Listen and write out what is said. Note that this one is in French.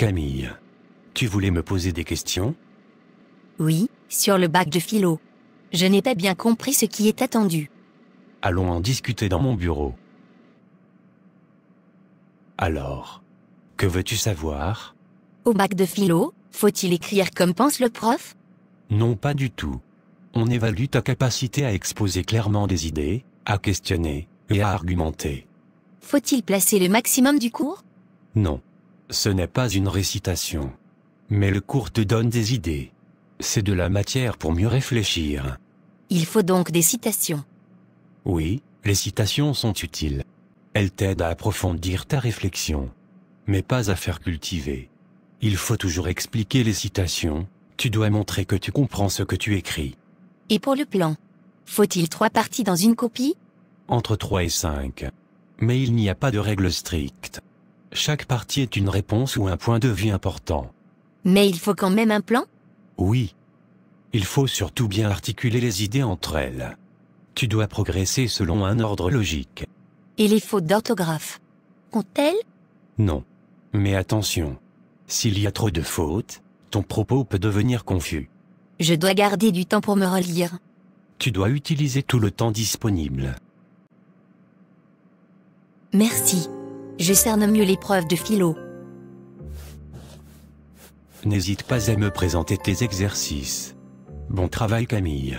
Camille, tu voulais me poser des questions Oui, sur le bac de philo. Je n'ai pas bien compris ce qui est attendu. Allons en discuter dans mon bureau. Alors, que veux-tu savoir Au bac de philo, faut-il écrire comme pense le prof Non, pas du tout. On évalue ta capacité à exposer clairement des idées, à questionner et à argumenter. Faut-il placer le maximum du cours Non. Ce n'est pas une récitation. Mais le cours te donne des idées. C'est de la matière pour mieux réfléchir. Il faut donc des citations. Oui, les citations sont utiles. Elles t'aident à approfondir ta réflexion, mais pas à faire cultiver. Il faut toujours expliquer les citations, tu dois montrer que tu comprends ce que tu écris. Et pour le plan Faut-il trois parties dans une copie Entre trois et cinq. Mais il n'y a pas de règle stricte. Chaque partie est une réponse ou un point de vue important. Mais il faut quand même un plan Oui. Il faut surtout bien articuler les idées entre elles. Tu dois progresser selon un ordre logique. Et les fautes d'orthographe Comptent-elles Non. Mais attention. S'il y a trop de fautes, ton propos peut devenir confus. Je dois garder du temps pour me relire. Tu dois utiliser tout le temps disponible. Merci je cerne mieux l'épreuve de philo. N'hésite pas à me présenter tes exercices. Bon travail Camille.